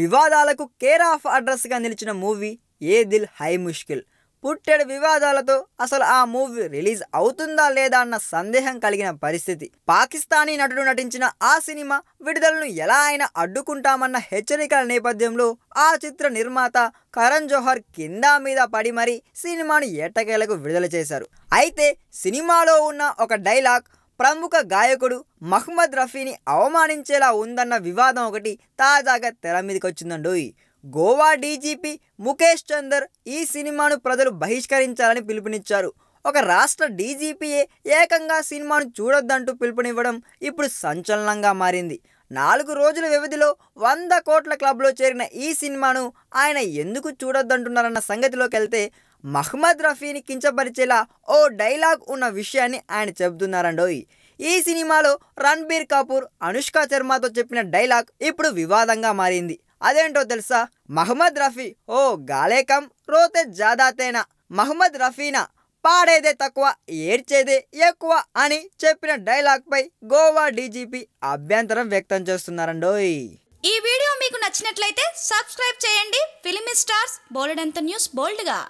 వివాదాలకు care of అడ్రస్గా నిలిచిన మూవీ ఏ దిల్ హై ముష్కిల్ పుట్టెడు వివాదాలతో అసలు ఆ మూవీ రిలీజ్ అవుతుందా లేదా అన్న సందేహం కలిగిన పరిస్థితి పాకిస్తానీ నటుడు నటించిన ఆ సినిమా విడుదలను ఎలా అయినా అడ్డుకుంటామన్న హెచ్చరికల నేపథ్యంలో ఆ చిత్ర నిర్మాత కరణ్ జోహర్ కింద మీద పడి మరీ సినిమాను ఎట్టకేలకు విడుదల చేశారు అయితే సినిమాలో ఉన్న ఒక డైలాగ్ ప్రముఖ గాయకుడు మహ్మద్ రఫీని అవమానించేలా ఉందన్న వివాదం ఒకటి తాజాగా తెర మీదకొచ్చిందండోయ్ గోవా డీజీపీ ముఖేష్ చందర్ ఈ సినిమాను ప్రజలు బహిష్కరించాలని పిలుపునిచ్చారు ఒక రాష్ట్ర డీజీపీయే ఏకంగా సినిమాను చూడొద్దంటూ పిలుపునివ్వడం ఇప్పుడు సంచలనంగా మారింది నాలుగు రోజుల వ్యవధిలో వంద కోట్ల క్లబ్లో చేరిన ఈ సినిమాను ఆయన ఎందుకు చూడొద్దంటున్నారన్న సంగతిలోకి వెళ్తే మహ్మద్ రఫీని కించపరిచేలా ఓ డైలాగ్ ఉన్న విషయాన్ని ఆయన చెబుతున్నారండోయ్ ఈ సినిమాలో రణబీర్ కపూర్ అనుష్క శర్మతో చెప్పిన డైలాగ్ ఇప్పుడు వివాదంగా మారింది అదేంటో తెలుసా మహమ్మద్ రఫీ ఓ గాలేకం రోతే జాదాతేనా మహమ్మద్ రఫీనా పాడేదే తక్కువ ఏడ్చేదే ఎక్కువ అని చెప్పిన డైలాగ్పై గోవా డీజీపీ అభ్యంతరం వ్యక్తం చేస్తున్నారండోయ్ ఈ వీడియో మీకు నచ్చినట్లయితే సబ్స్క్రైబ్ చేయండి ఫిలిం స్టార్స్ అంత న్యూస్ బోల్డ్గా